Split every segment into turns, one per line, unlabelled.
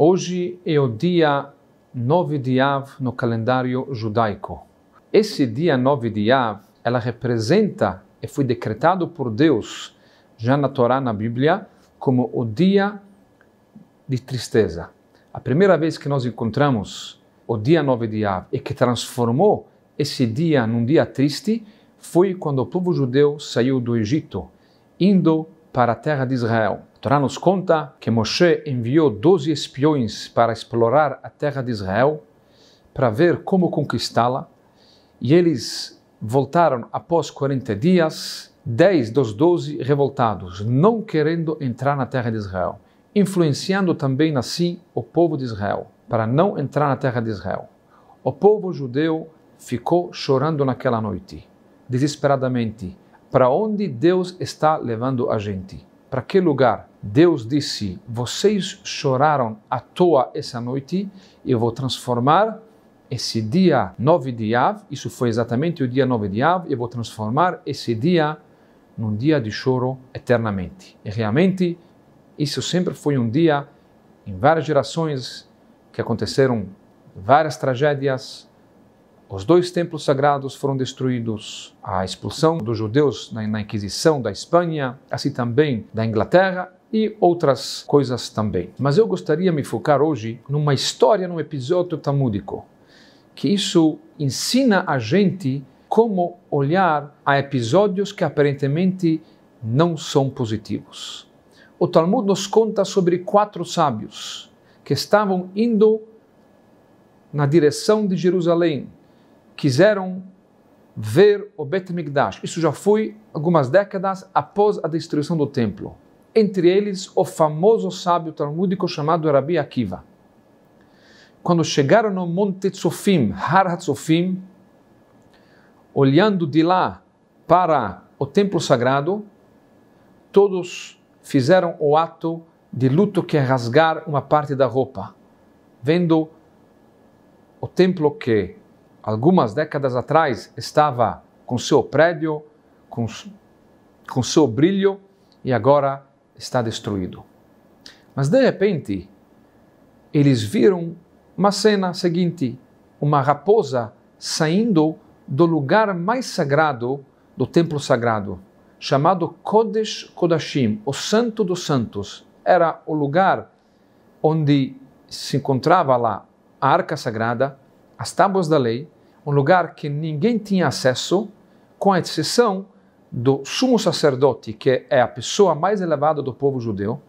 Hoje é o dia 9 de Av no calendário judaico. Esse dia 9 de Av, ela representa e foi decretado por Deus, já na Torá, na Bíblia, como o dia de tristeza. A primeira vez que nós encontramos o dia 9 de Av e que transformou esse dia num dia triste foi quando o povo judeu saiu do Egito, indo para a terra de Israel. A Torá nos conta que Moshe enviou 12 espiões para explorar a terra de Israel, para ver como conquistá-la, e eles voltaram após 40 dias, 10 dos 12 revoltados, não querendo entrar na terra de Israel, influenciando também assim o povo de Israel, para não entrar na terra de Israel. O povo judeu ficou chorando naquela noite, desesperadamente, para onde Deus está levando a gente. Para que lugar? Deus disse: Vocês choraram à toa essa noite, eu vou transformar esse dia 9 de Av, isso foi exatamente o dia 9 de Av, eu vou transformar esse dia num dia de choro eternamente. E realmente, isso sempre foi um dia, em várias gerações, que aconteceram várias tragédias, os dois templos sagrados foram destruídos. A expulsão dos judeus na, Inquisição da Espanha, assim também da Inglaterra e outras coisas também. Mas eu gostaria de me focar hoje numa história, num episódio talmúdico, que isso ensina a gente como olhar a episódios que aparentemente não são positivos. O Talmud nos conta sobre quatro sábios que estavam indo na direção de Jerusalém quiseram ver o Bet Migdash. Isso já foi algumas décadas após a destruição do templo. Entre eles, o famoso sábio talmúdico chamado Rabi Akiva. Quando chegaram no Monte Tzofim, Har HaTzofim, olhando de lá para o templo sagrado, todos fizeram o ato de luto que é rasgar uma parte da roupa, vendo o templo que algumas décadas atrás, estava com seu prédio, com, com seu brilho e agora está destruído. Mas de repente, eles viram uma cena seguinte: uma raposa saindo do lugar mais sagrado do templo sagrado, chamado Kodesh Kodashim, o Santo dos Santos. Era o lugar onde se encontrava lá a arca sagrada, as tábuas da lei, um lugar que ninguém tinha acesso, com a exceção do sumo sacerdote, que é a pessoa mais elevada do povo judeu,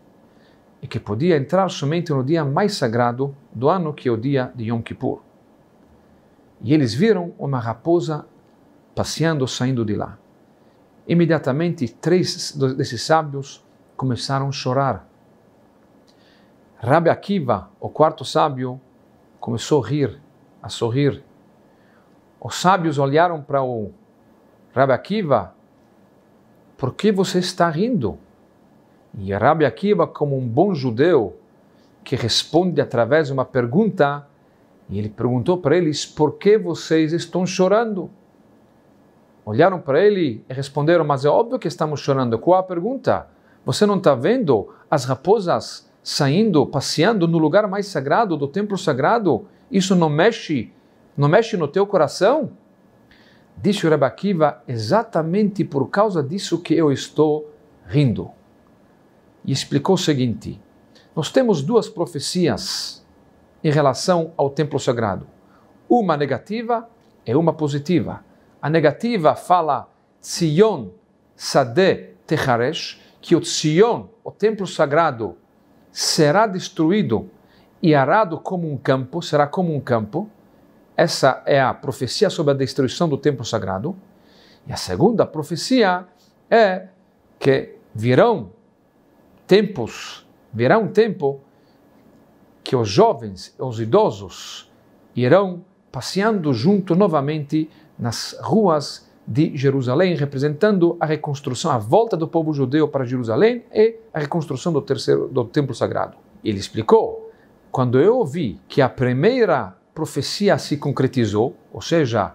e que podia entrar somente no dia mais sagrado do ano, que é o dia de Yom Kippur. E eles viram uma raposa passeando, saindo de lá. Imediatamente, três desses sábios começaram a chorar. Rabbi Akiva, o quarto sábio, começou a rir a sorrir. Os sábios olharam para o Rabi Akiva, por que você está rindo? E Rabi Akiva, como um bom judeu, que responde através de uma pergunta, e ele perguntou para eles, por que vocês estão chorando? Olharam para ele e responderam, mas é óbvio que estamos chorando. Qual a pergunta? Você não está vendo as raposas saindo, passeando no lugar mais sagrado, do templo sagrado, isso não mexe, não mexe no teu coração? Disse o Rebaquiva, exatamente por causa disso que eu estou rindo. E explicou o seguinte: nós temos duas profecias em relação ao templo sagrado. Uma negativa e uma positiva. A negativa fala Tzion Sadeh Techaresh, que o Tzion, o templo sagrado, será destruído e arado como um campo, será como um campo. Essa é a profecia sobre a destruição do templo sagrado. E a segunda profecia é que virão tempos, virá um tempo que os jovens, os idosos irão passeando junto novamente nas ruas de Jerusalém, representando a reconstrução, a volta do povo judeu para Jerusalém e a reconstrução do, terceiro, do templo sagrado. Ele explicou: quando eu ouvi que a primeira profecia se concretizou, ou seja,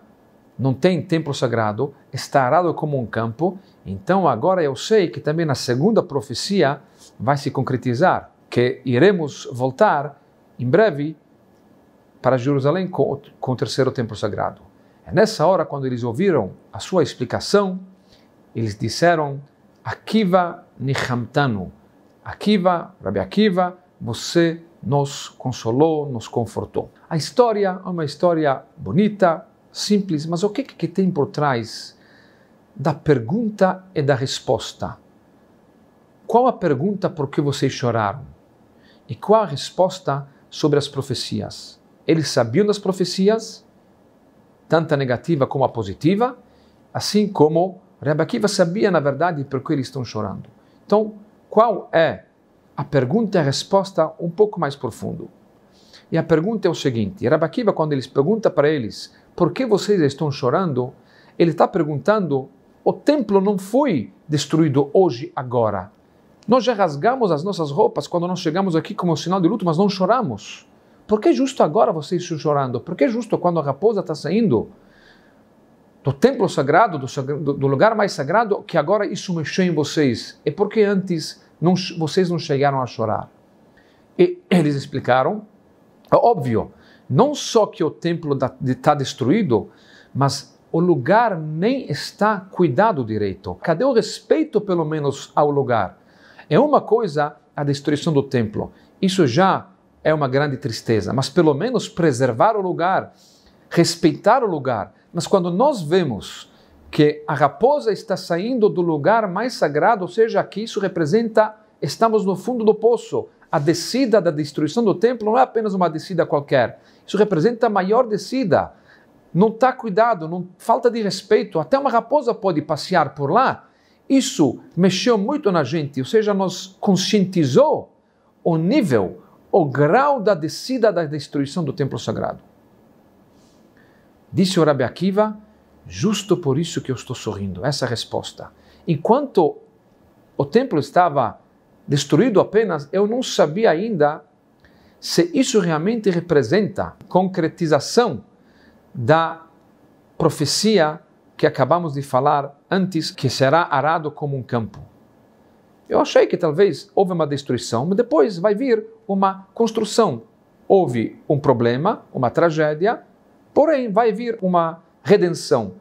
não tem templo sagrado, está arado como um campo, então agora eu sei que também na segunda profecia vai se concretizar, que iremos voltar em breve para Jerusalém com, com o terceiro templo sagrado. É nessa hora, quando eles ouviram a sua explicação, eles disseram: Akiva Nihamtanu, Akiva, Rabbi Akiva, você nos consolou, nos confortou. A história é uma história bonita, simples, mas o que, que tem por trás da pergunta e da resposta? Qual a pergunta por que vocês choraram? E qual a resposta sobre as profecias? Eles sabiam das profecias tanto a negativa como a positiva, assim como Rebbe sabia, na verdade, por que eles estão chorando. Então, qual é a pergunta e a resposta um pouco mais profundo? E a pergunta é o seguinte, Rebbe quando ele pergunta para eles por que vocês estão chorando, ele está perguntando, o templo não foi destruído hoje, agora. Nós já rasgamos as nossas roupas quando nós chegamos aqui como sinal de luto, mas não choramos. Por que justo agora vocês estão chorando? Por que justo quando a raposa está saindo do templo sagrado, do, do, lugar mais sagrado, que agora isso mexeu em vocês? E por que antes não, vocês não chegaram a chorar? E eles explicaram, é óbvio, não só que o templo está destruído, mas o lugar nem está cuidado direito. Cadê o respeito, pelo menos, ao lugar? É uma coisa a destruição do templo. Isso já é uma grande tristeza, mas pelo menos preservar o lugar, respeitar o lugar. Mas quando nós vemos que a raposa está saindo do lugar mais sagrado, ou seja, que isso representa, estamos no fundo do poço. A descida da destruição do templo não é apenas uma descida qualquer. Isso representa a maior descida. Não está cuidado, não falta de respeito. Até uma raposa pode passear por lá. Isso mexeu muito na gente, ou seja, nos conscientizou o nível o grau da descida da destruição do templo sagrado. Disse o Rabbi Akiva, justo por isso que eu estou sorrindo. Essa é resposta. Enquanto o templo estava destruído apenas, eu não sabia ainda se isso realmente representa concretização da profecia que acabamos de falar antes, que será arado como um campo. Eu achei que talvez houve uma destruição, mas depois vai vir uma construção. Houve um problema, uma tragédia, porém vai vir uma redenção.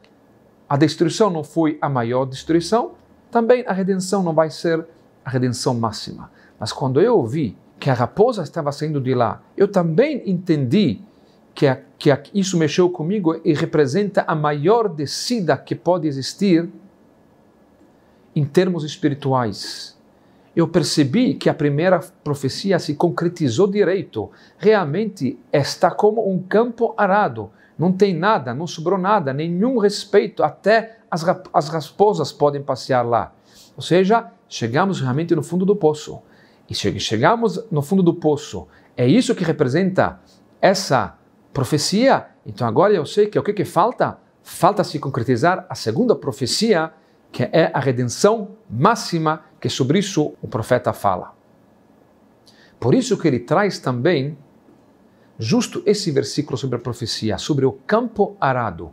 A destruição não foi a maior destruição, também a redenção não vai ser a redenção máxima. Mas quando eu ouvi que a raposa estava saindo de lá, eu também entendi que, a, que a, isso mexeu comigo e representa a maior descida que pode existir em termos espirituais eu percebi que a primeira profecia se concretizou direito. Realmente está como um campo arado. Não tem nada, não sobrou nada, nenhum respeito, até as, as rasposas podem passear lá. Ou seja, chegamos realmente no fundo do poço. E che chegamos no fundo do poço. É isso que representa essa profecia. Então agora eu sei que o que, que falta? Falta se concretizar a segunda profecia, que é a redenção máxima que sobre isso o profeta fala. Por isso que ele traz também justo esse versículo sobre a profecia, sobre o campo arado. O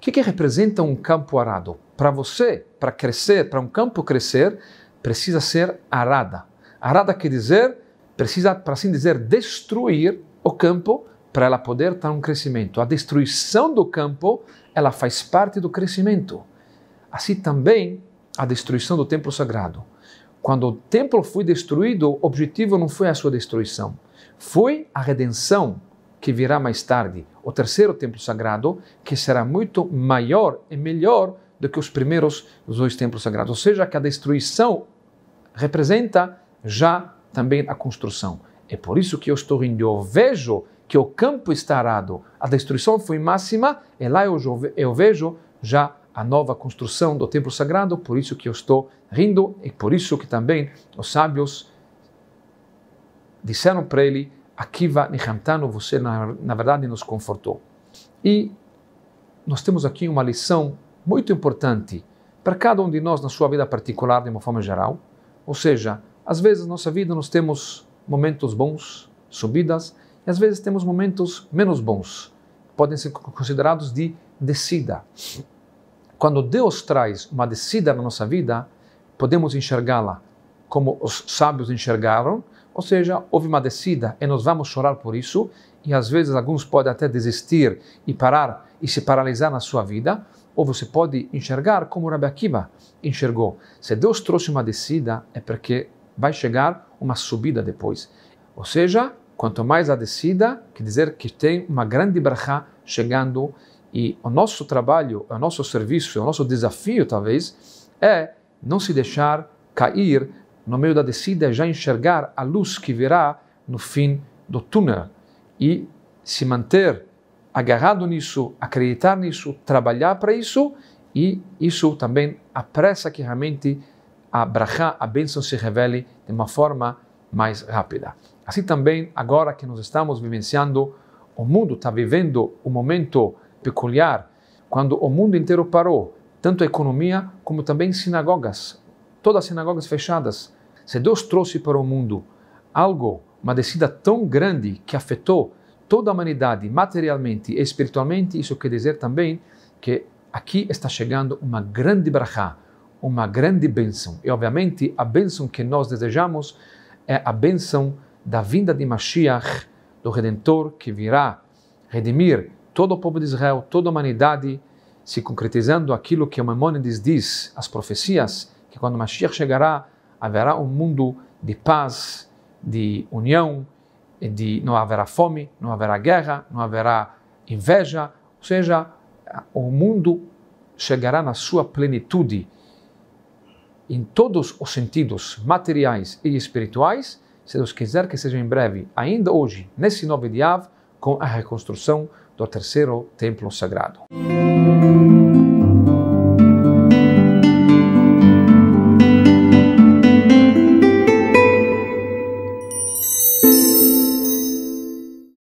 que, que representa um campo arado? Para você, para crescer, para um campo crescer, precisa ser arada. Arada quer dizer, precisa, para assim dizer, destruir o campo para ela poder estar um crescimento. A destruição do campo, ela faz parte do crescimento. Assim também a destruição do templo sagrado. Quando o templo foi destruído, o objetivo não foi a sua destruição, foi a redenção que virá mais tarde, o terceiro templo sagrado, que será muito maior e melhor do que os primeiros dois templos sagrados. Ou seja, que a destruição representa já também a construção. É por isso que eu estou rindo. Eu vejo que o campo está arado, a destruição foi máxima, e lá eu, eu vejo já a nova construção do templo sagrado, por isso que eu estou rindo e por isso que também os sábios disseram para ele: Akiva Nihantano, você na, na verdade nos confortou. E nós temos aqui uma lição muito importante para cada um de nós na sua vida particular, de uma forma geral. Ou seja, às vezes na nossa vida nós temos momentos bons, subidas, e às vezes temos momentos menos bons, podem ser considerados de descida. Quando Deus traz uma descida na nossa vida, podemos enxergá-la como os sábios enxergaram, ou seja, houve uma descida e nós vamos chorar por isso, e às vezes alguns podem até desistir e parar e se paralisar na sua vida, ou você pode enxergar como Rabbi Akiva enxergou. Se Deus trouxe uma descida, é porque vai chegar uma subida depois. Ou seja, quanto mais a descida, quer dizer que tem uma grande barra chegando e o nosso trabalho, o nosso serviço, o nosso desafio, talvez, é não se deixar cair no meio da descida, já enxergar a luz que virá no fim do túnel e se manter agarrado nisso, acreditar nisso, trabalhar para isso e isso também apressa que realmente a brachá, a bênção se revele de uma forma mais rápida. Assim também, agora que nós estamos vivenciando, o mundo está vivendo um momento peculiar, quando o mundo inteiro parou, tanto a economia como também sinagogas, todas as sinagogas fechadas. Se Deus trouxe para o mundo algo, uma descida tão grande que afetou toda a humanidade materialmente e espiritualmente, isso quer dizer também que aqui está chegando uma grande brachá, uma grande bênção. E obviamente a bênção que nós desejamos é a bênção da vinda de Mashiach, do Redentor que virá redimir todo o povo de Israel, toda a humanidade, se concretizando aquilo que Maimonides diz, as profecias, que quando Mashiach chegará, haverá um mundo de paz, de união, de não haverá fome, não haverá guerra, não haverá inveja, ou seja, o mundo chegará na sua plenitude em todos os sentidos materiais e espirituais, se Deus quiser que seja em breve, ainda hoje, nesse novo dia, com a reconstrução do terceiro templo sagrado.